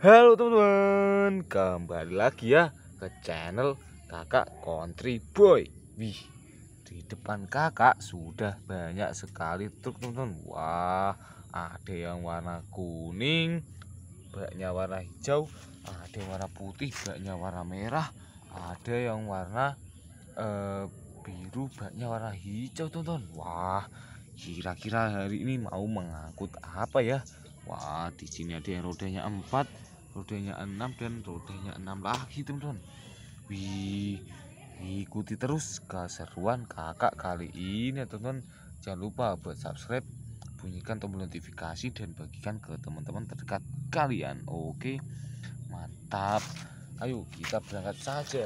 Halo teman-teman, kembali lagi ya ke channel kakak country boy Wih, di depan kakak sudah banyak sekali truk teman-teman Wah, ada yang warna kuning, baknya warna hijau Ada yang warna putih, baknya warna merah Ada yang warna eh, biru, baknya warna hijau teman-teman Wah, kira-kira hari ini mau mengangkut apa ya Wah, di sini ada yang rodanya empat rodanya 6 dan rodanya 6 lagi teman-teman wih ikuti terus keseruan kakak kali ini ya, teman-teman jangan lupa buat subscribe bunyikan tombol notifikasi dan bagikan ke teman-teman terdekat kalian oke mantap ayo kita berangkat saja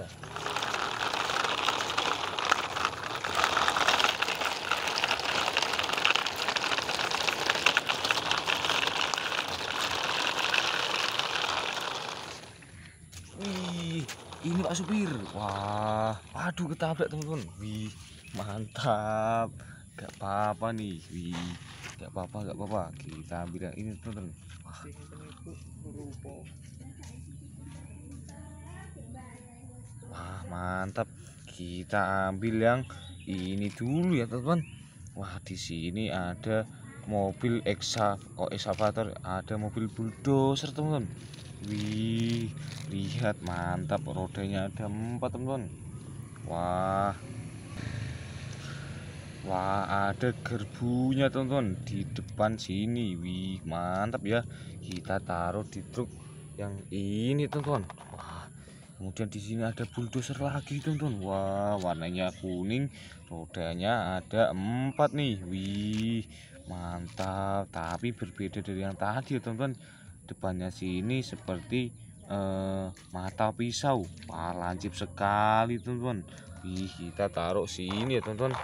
ini Pak Supir wah waduh ketabrak teman-teman wih mantap gak apa-apa nih wih gak apa-apa gak apa-apa kita ambil yang ini teman-teman wah mantap kita ambil yang ini dulu ya teman-teman Wah di sini ada mobil eksa oh, eksavator ada mobil bulldozer teman-teman wih lihat mantap rodanya ada empat teman wah Wah ada gerbunya teman-teman di depan sini Wih mantap ya kita taruh di truk yang ini teman-teman Wah kemudian di sini ada bulldozer lagi teman-teman Wah warnanya kuning rodanya ada empat nih Wih mantap tapi berbeda dari yang tadi ya teman-teman depannya sini seperti eh, mata pisau wah lancip sekali teman-teman kita taruh sini ya teman-teman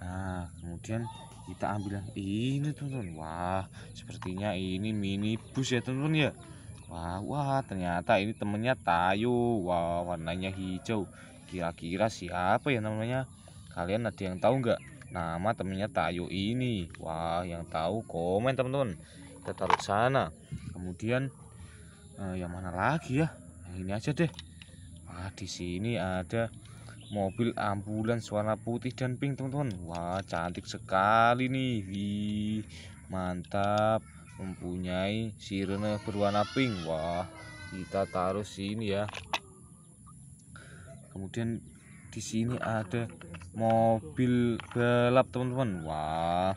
nah kemudian kita ambil yang ini teman-teman wah sepertinya ini minibus ya teman-teman ya wah wah ternyata ini temennya tayu wah warnanya hijau kira-kira siapa ya namanya kalian ada yang tahu nggak nama temennya tayu ini wah yang tahu komen teman-teman kita taruh sana kemudian eh, yang mana lagi ya nah, ini aja deh ah di sini ada mobil ambulans warna putih dan pink teman-teman wah cantik sekali nih Wih, mantap mempunyai sirene berwarna pink wah kita taruh sini ya kemudian di sini ada mobil balap teman-teman wah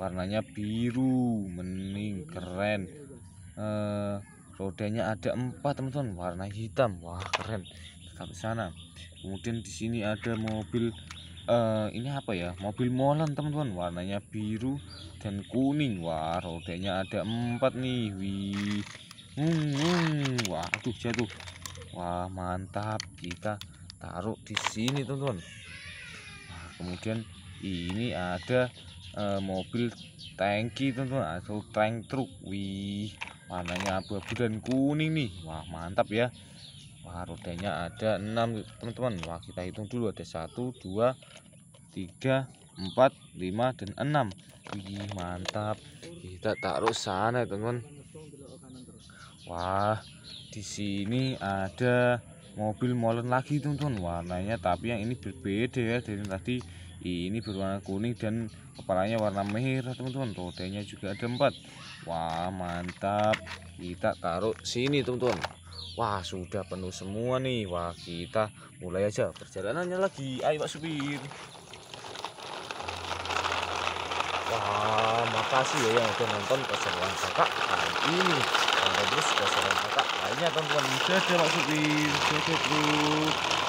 warnanya biru mening keren uh, rodanya ada empat teman-teman warna hitam wah keren kita sana kemudian di sini ada mobil uh, ini apa ya mobil molen teman-teman warnanya biru dan kuning wah rodanya ada empat nih wih hmm, hmm. wah aduh jatuh wah mantap kita taruh di sini teman-teman nah, kemudian ini ada uh, mobil tangki teman-teman atau tank truk wih warnanya abu-abu dan kuning nih wah mantap ya wah rodanya ada enam teman-teman wah kita hitung dulu ada satu, dua, tiga, empat, lima dan enam, wih mantap kita taruh sana teman-teman wah di sini ada mobil molen lagi teman-teman warnanya tapi yang ini berbeda ya dari tadi ini berwarna kuning dan kepalanya warna merah teman-teman rodanya juga ada empat wah mantap kita taruh sini teman-teman wah sudah penuh semua nih wah kita mulai aja perjalanannya lagi ayo pak supir wah makasih ya yang udah nonton keseruan kakak kali ini sampai terus keseruan kakak lainnya teman-teman dadah pak supir dadah terus